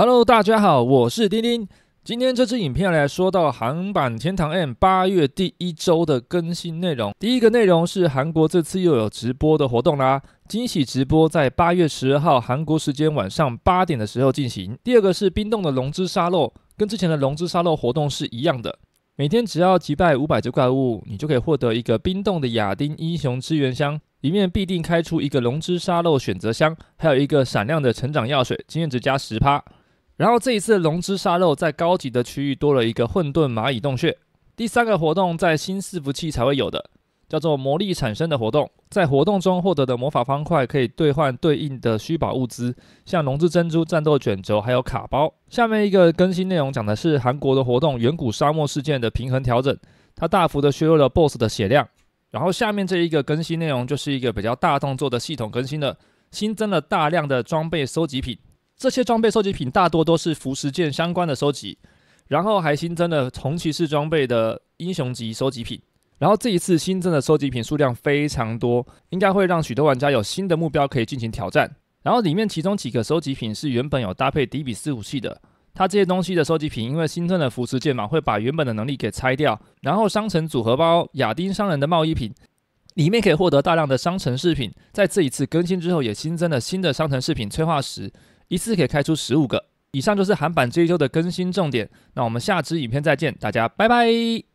Hello，大家好，我是丁丁。今天这支影片来说到韩版天堂 M 八月第一周的更新内容。第一个内容是韩国这次又有直播的活动啦，惊喜直播在八月十二号韩国时间晚上八点的时候进行。第二个是冰冻的龙之沙漏，跟之前的龙之沙漏活动是一样的，每天只要击败五百只怪物，你就可以获得一个冰冻的亚丁英雄支援箱，里面必定开出一个龙之沙漏选择箱，还有一个闪亮的成长药水，经验值加十趴。然后这一次龙之沙漏在高级的区域多了一个混沌蚂蚁洞穴。第三个活动在新伺服器才会有的，叫做魔力产生的活动。在活动中获得的魔法方块可以兑换对应的虚宝物资，像龙之珍珠、战斗卷轴还有卡包。下面一个更新内容讲的是韩国的活动远古沙漠事件的平衡调整，它大幅的削弱了 BOSS 的血量。然后下面这一个更新内容就是一个比较大动作的系统更新了，新增了大量的装备收集品。这些装备收集品大多都是浮石剑相关的收集，然后还新增了红骑士装备的英雄级收集品。然后这一次新增的收集品数量非常多，应该会让许多玩家有新的目标可以进行挑战。然后里面其中几个收集品是原本有搭配迪比斯武器的，它这些东西的收集品因为新增的浮石剑嘛，会把原本的能力给拆掉。然后商城组合包亚丁商人的贸易品里面可以获得大量的商城饰品，在这一次更新之后也新增了新的商城饰品催化石。一次可以开出十五个。以上就是韩版《追周的更新重点。那我们下支影片再见，大家拜拜。